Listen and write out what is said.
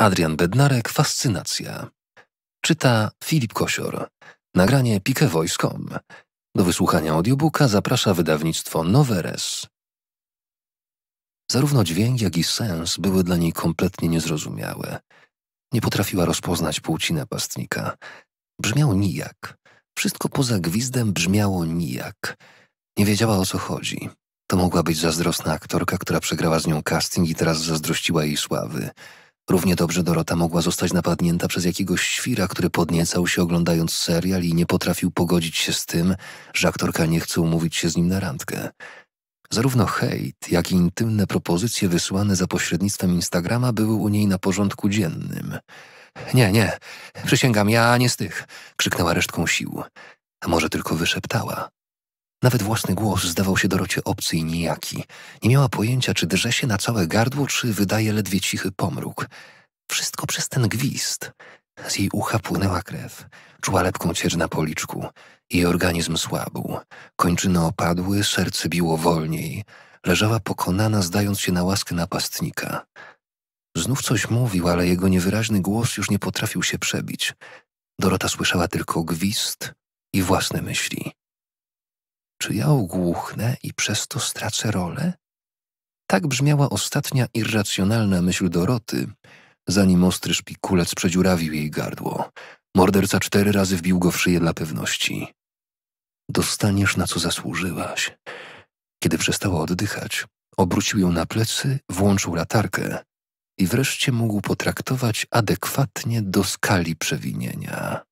Adrian Bednarek Fascynacja. Czyta Filip Kosior. Nagranie pikevoice.com. Do wysłuchania audiobooka zaprasza wydawnictwo Noweres. Zarówno dźwięk, jak i sens były dla niej kompletnie niezrozumiałe. Nie potrafiła rozpoznać płci napastnika. Brzmiał nijak. Wszystko poza gwizdem brzmiało nijak. Nie wiedziała o co chodzi. To mogła być zazdrosna aktorka, która przegrała z nią casting i teraz zazdrościła jej sławy. Równie dobrze Dorota mogła zostać napadnięta przez jakiegoś świra, który podniecał się oglądając serial i nie potrafił pogodzić się z tym, że aktorka nie chce umówić się z nim na randkę. Zarówno hejt, jak i intymne propozycje wysłane za pośrednictwem Instagrama były u niej na porządku dziennym. Nie, nie, przysięgam, ja nie z tych, krzyknęła resztką sił. A może tylko wyszeptała. Nawet własny głos zdawał się Dorocie obcy i nijaki. Nie miała pojęcia, czy drze się na całe gardło, czy wydaje ledwie cichy pomruk. Wszystko przez ten gwizd. Z jej ucha płynęła krew. Czuła lepką cierz na policzku. Jej organizm słabł. Kończyny opadły, serce biło wolniej. Leżała pokonana, zdając się na łaskę napastnika. Znów coś mówił, ale jego niewyraźny głos już nie potrafił się przebić. Dorota słyszała tylko gwizd i własne myśli. Czy ja ogłuchnę i przez to stracę rolę? Tak brzmiała ostatnia irracjonalna myśl Doroty, zanim ostry szpikulec przedziurawił jej gardło. Morderca cztery razy wbił go w szyję dla pewności. Dostaniesz na co zasłużyłaś. Kiedy przestała oddychać, obrócił ją na plecy, włączył latarkę i wreszcie mógł potraktować adekwatnie do skali przewinienia.